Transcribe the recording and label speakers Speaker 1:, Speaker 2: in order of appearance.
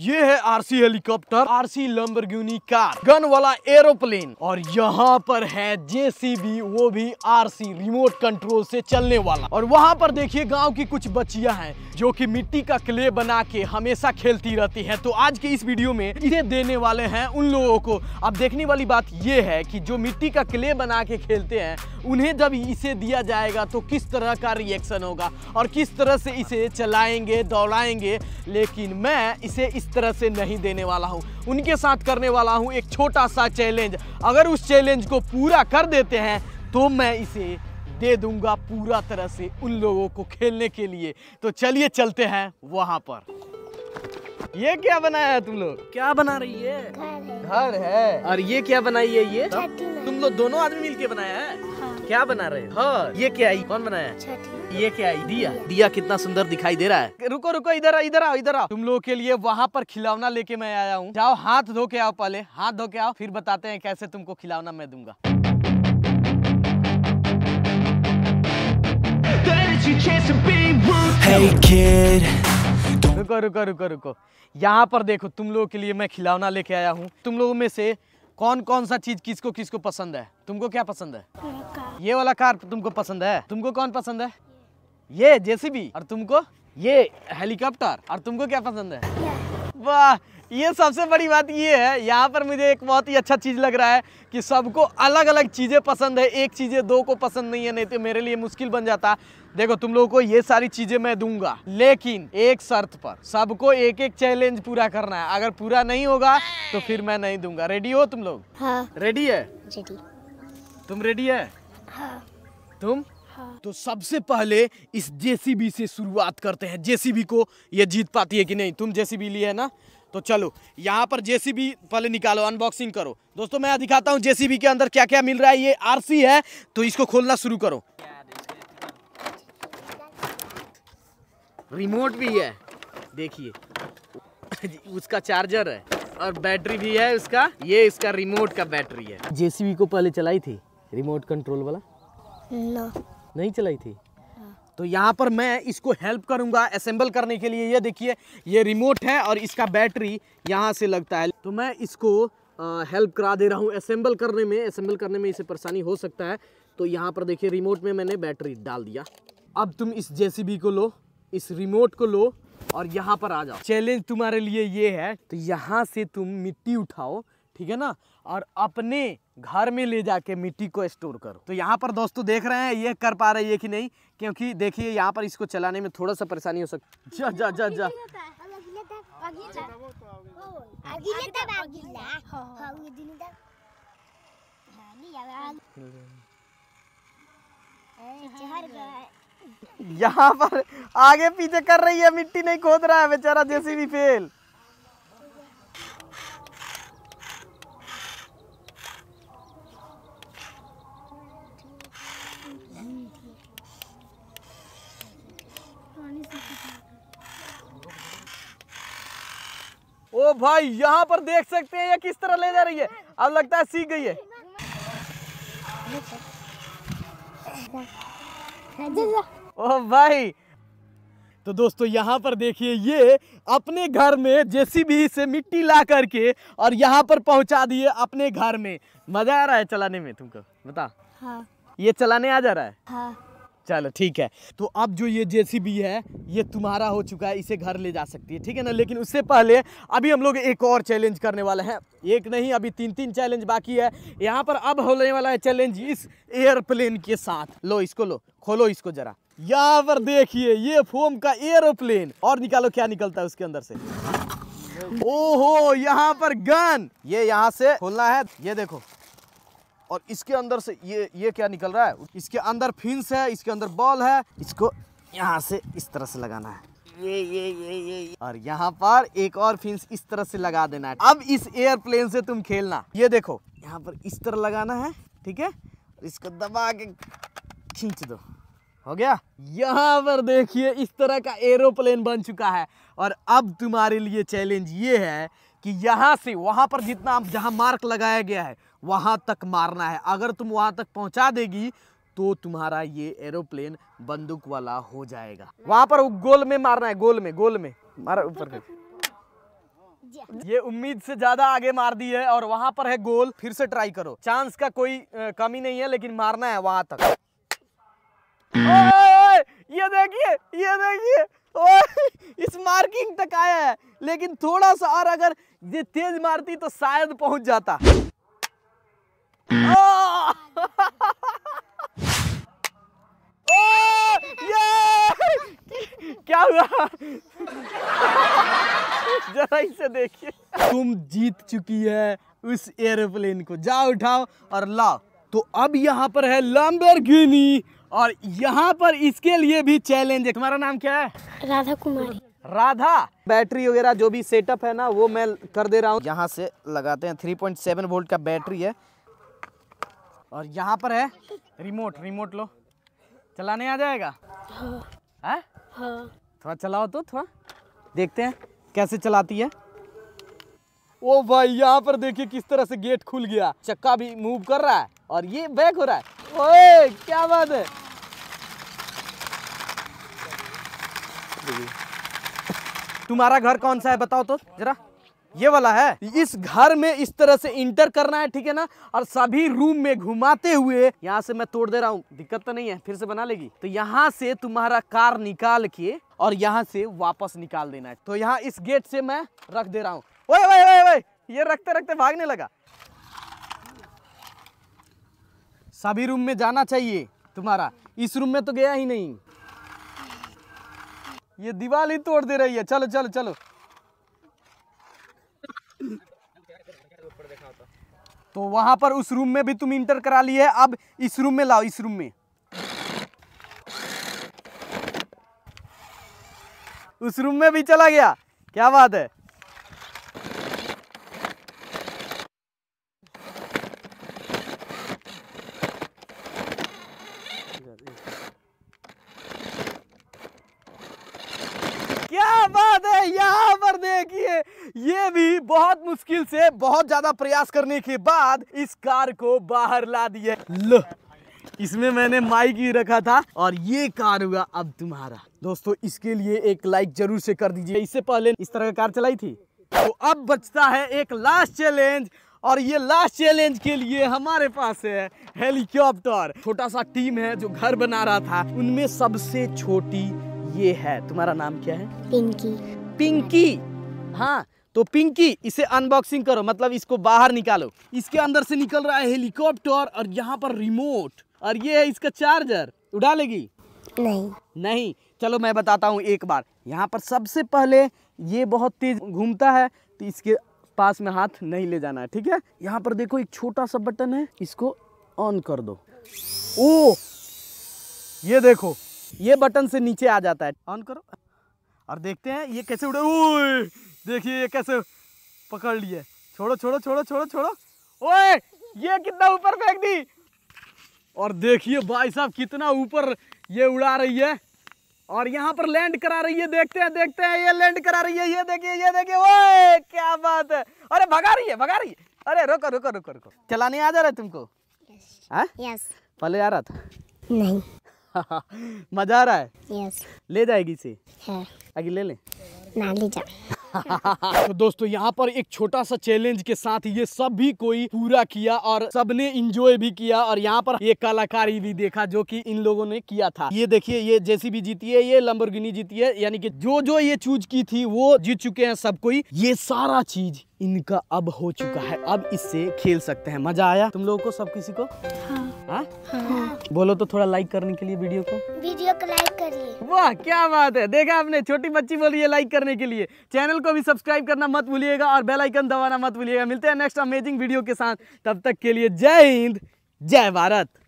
Speaker 1: ये है RC helicopter RC Lamborghini car gun वाला एरोप्लेन और यहाँ पर है जेसीबी वो भी आरसी रिमोट कंट्रोल से चलने वाला और वहाँ पर देखिए गांव की कुछ बच्चिया हैं जो कि मिट्टी का क्ले बना के हमेशा खेलती रहती हैं तो आज के इस वीडियो में इसे देने वाले हैं उन लोगों को अब देखने वाली बात ये है की जो मिट्टी का क्ले बना के खेलते हैं उन्हें जब इसे दिया जाएगा तो किस तरह का रिएक्शन होगा और किस तरह से इसे चलाएंगे दौड़ाएंगे लेकिन मैं इसे इस तरह से नहीं देने वाला हूँ उनके साथ करने वाला हूँ एक छोटा सा चैलेंज अगर उस चैलेंज को पूरा कर देते हैं तो मैं इसे दे दूंगा पूरा तरह से उन लोगों को खेलने के लिए तो चलिए चलते हैं वहां पर ये क्या बनाया है तुम लोग क्या बना रही है घर है और ये क्या बनाई है ये तुम लोग दोनों आदमी मिलके बनाया है क्या बना रहे हो ये क्या आई कौन बनाया ये क्या आई दिया दिया कितना सुंदर दिखाई दे रहा है रुको रुको इधर इधर आओ इधर आओ तुम लोगों के लिए वहाँ पर खिलौना लेके मैं आया हूँ जाओ हाथ धो के आओ पहले हाथ धो के आओ फिर बताते हैं कैसे तुमको खिलौना मैं दूंगा रुको रुको रुको रुको यहाँ पर देखो तुम लोगों के लिए मैं खिलौना लेके आया हूँ तुम लोगों में से कौन कौन सा चीज किसको किसको पसंद है तुमको क्या पसंद है ये वाला कार तुमको पसंद है तुमको कौन पसंद है ये जेसीबी और तुमको ये हेलीकॉप्टर और तुमको क्या पसंद है वाह ये सबसे बड़ी बात ये है यहाँ पर मुझे एक बहुत ही अच्छा चीज़ लग रहा है कि सबको अलग अलग चीज़ें पसंद है एक चीज़ें दो को पसंद नहीं है नहीं तो मेरे लिए मुश्किल बन जाता देखो तुम लोगों को ये सारी चीजें मैं दूंगा लेकिन एक शर्त पर सबको एक एक चैलेंज पूरा करना है अगर पूरा नहीं होगा तो फिर मैं नहीं दूंगा रेडी हो तुम लोग हाँ। रेडी है रेडी तुम रेडी है हाँ। तुम हाँ। तो सबसे पहले इस जेसीबी से शुरुआत करते हैं जेसीबी को ये जीत पाती है कि नहीं तुम जेसीबी लिए है ना तो चलो यहाँ पर जेसीबी पहले निकालो अनबॉक्सिंग करो दोस्तों मैं दिखाता हूँ जेसीबी के अंदर क्या क्या मिल रहा है ये आरसी है तो इसको खोलना शुरू करो रिमोट भी है देखिए उसका चार्जर है और बैटरी भी है उसका ये इसका रिमोट का बैटरी है जेसीबी को पहले चलाई थी रिमोट कंट्रोल वाला ना नहीं चलाई थी हाँ। तो यहाँ पर मैं इसको हेल्प करूँगा असेंबल करने के लिए ये देखिए ये रिमोट है और इसका बैटरी यहाँ से लगता है तो मैं इसको हेल्प करा दे रहा हूँ असेंबल करने में असेंबल करने में इसे परेशानी हो सकता है तो यहाँ पर देखिए रिमोट में मैंने बैटरी डाल दिया अब तुम इस जेसीबी को लो इस रिमोट को लो और यहाँ पर आ जाओ चैलेंज तुम्हारे लिए ये है तो यहाँ से तुम मिट्टी उठाओ ठीक है ना और अपने घर में ले जाके मिट्टी को स्टोर करो तो यहाँ पर दोस्तों देख रहे हैं ये कर पा रहे ये कि नहीं क्योंकि देखिए यहाँ पर इसको चलाने में थोड़ा सा परेशानी हो सकती जा जा जा जा यहाँ पर आगे पीछे कर रही है मिट्टी नहीं खोद रहा है बेचारा जैसी भी फेल ओ भाई यहाँ पर देख सकते हैं ये किस तरह ले जा रही है अब लगता है सीख गई है ओ भाई तो दोस्तों यहाँ पर देखिए ये अपने घर में जेसीबी से मिट्टी ला करके और यहाँ पर पहुँचा दिए अपने घर में मजा आ रहा है चलाने में तुमको बता हाँ। ये चलाने आ जा रहा है हाँ। चलो ठीक है तो अब जो ये जे है ये तुम्हारा हो चुका है इसे घर ले जा सकती है ठीक है ना लेकिन उससे पहले अभी हम लोग एक और चैलेंज करने वाले हैं एक नहीं अभी तीन तीन चैलेंज बाकी है यहाँ पर अब होने वाला है चैलेंज इस एयरप्लेन के साथ लो इसको लो खोलो इसको जरा यहाँ पर देखिए ये फोम का एयरोप्लेन और निकालो क्या निकलता है उसके अंदर से ओहो यहाँ पर गन ये यहाँ से खोलना है ये देखो और इसके अंदर से ये ये क्या निकल रहा है इसके अंदर फिंस है इसके अंदर बॉल है इसको यहाँ से इस तरह से लगाना है ये ये ये ये और यहाँ पर एक और फिंस इस तरह से लगा देना है अब इस एयरप्लेन से तुम खेलना ये देखो यहाँ पर इस तरह लगाना है ठीक है इसको दबा के खींच दो हो गया यहाँ पर देखिए इस तरह का एरोप्लेन बन चुका है और अब तुम्हारे लिए चैलेंज ये है कि यहाँ से वहाँ पर जितना जहाँ मार्क लगाया गया है वहाँ तक मारना है अगर तुम वहाँ तक पहुँचा देगी तो तुम्हारा ये एरोप्लेन बंदूक वाला हो जाएगा वहाँ पर गोल में मारना है गोल में गोल में मारा ऊपर ये उम्मीद से ज्यादा आगे मार दी है और वहां पर है गोल फिर से ट्राई करो चांस का कोई कमी नहीं है लेकिन मारना है वहां तक ये देखिए ये देखिए इस मार्किंग तक आया है लेकिन थोड़ा सा और अगर ये तेज मारती तो शायद पहुंच जाता क्या हुआ जरा इसे देखिए तुम जीत चुकी है उस एरोप्लेन को जाओ उठाओ और लाओ तो अब यहाँ पर है लैम्बोर्गिनी और यहाँ पर इसके लिए भी चैलेंज है तुम्हारा नाम क्या है राधा कुमारी राधा बैटरी वगैरह जो भी सेटअप है ना वो मैं कर दे रहा हूँ यहाँ से लगाते हैं 3.7 वोल्ट का बैटरी है और यहाँ पर है रिमोट रिमोट लो चलाने आ जाएगा हाँ, हाँ। थोड़ा चलाओ तो थोड़ा देखते हैं कैसे चलाती है ओ भाई यहाँ पर देखिए किस तरह से गेट खुल गया चक्का भी मूव कर रहा है और ये बैक हो रहा है ओए क्या बात है तुम्हारा घर कौन सा है बताओ तो जरा ये वाला है इस घर में इस तरह से इंटर करना है ठीक है ना और सभी रूम में घुमाते हुए यहाँ से मैं तोड़ दे रहा हूँ दिक्कत तो नहीं है फिर से बना लेगी तो यहाँ से तुम्हारा कार निकाल के और यहाँ से वापस निकाल देना है तो यहाँ इस गेट से मैं रख दे रहा हूँ ओए ओए ओए ओए ये रखते रखते भागने लगा सभी रूम में जाना चाहिए तुम्हारा इस रूम में तो गया ही नहीं ये दीवाल ही तोड़ दे रही है चलो चलो चलो तो वहां पर उस रूम में भी तुम इंटर करा लिए अब इस रूम में लाओ इस रूम में उस रूम में भी चला गया क्या बात है क्या बात है यहां पर देखिए ये भी मुश्किल से बहुत ज्यादा प्रयास करने के बाद इस कार को बाहर ला दिया लो इसमें मैंने माइक ही रखा था और ये कार हुआ अब तुम्हारा दोस्तों इसके लिए एक लाइक जरूर से कर दीजिए इससे पहले इस तरह का कार चलाई थी तो अब बचता है एक लास्ट चैलेंज और ये लास्ट चैलेंज के लिए हमारे पास है हेलीकॉप्टर छोटा सा टीम है जो घर बना रहा था उनमें सबसे छोटी ये है तुम्हारा नाम क्या है पिंकी पिंकी हाँ तो पिंकी इसे अनबॉक्सिंग करो मतलब इसको बाहर निकालो इसके अंदर से निकल रहा है हेलीकॉप्टर और यहाँ पर रिमोट और ये है इसका चार्जर उड़ा लेगी नहीं नहीं चलो मैं बताता हूँ एक बार यहाँ पर सबसे पहले ये बहुत तेज घूमता है तो इसके पास में हाथ नहीं ले जाना है ठीक है यहाँ पर देखो एक छोटा सा बटन है इसको ऑन कर दो ओ ये देखो ये बटन से नीचे आ जाता है ऑन करो और देखते हैं ये कैसे उड़े देखिए ये कैसे पकड़ लिए छोड़ो छोड़ो छोड़ो छोड़ो छोड़ो ओए ये कितना ऊपर फेंक दी और देखिए भाई साहब कितना ऊपर ये उड़ा रही है और यहाँ पर लैंड करा रही है देखते हैं देखते हैं ये लैंड करा रही है ये देखिए ये देखिए वो क्या बात है अरे भगा रही है भगा रही है अरे रुको रुको रुको रुको चलाने आ जा रहा है तुमको यस हाँ? पहले आ रहा था नहीं मजा आ रहा है यस ले जाएगी इसे है आगे ले ले ना ले जा तो दोस्तों यहाँ पर एक छोटा सा चैलेंज के साथ ये सब भी कोई पूरा किया और सबने इंजॉय भी किया और यहाँ पर ये कलाकारी भी देखा जो कि इन लोगों ने किया था ये देखिए ये जैसी भी जीती है ये लंबरगिनी जीती है यानी कि जो जो ये चूज की थी वो जीत चुके हैं सब कोई ये सारा चीज इनका अब हो चुका है अब इससे खेल सकते हैं मजा आया तुम लोगों को सब किसी को हाँ। हाँ? हाँ। बोलो तो थोड़ा लाइक करने के लिए वीडियो को वीडियो को लाइक वाह क्या बात है देखा आपने छोटी बच्ची बोली है लाइक करने के लिए चैनल को भी सब्सक्राइब करना मत भूलिएगा और बेल आइकन दबाना मत भूलिएगा मिलते हैं नेक्स्ट अमेजिंग वीडियो के साथ तब तक के लिए जय हिंद जय भारत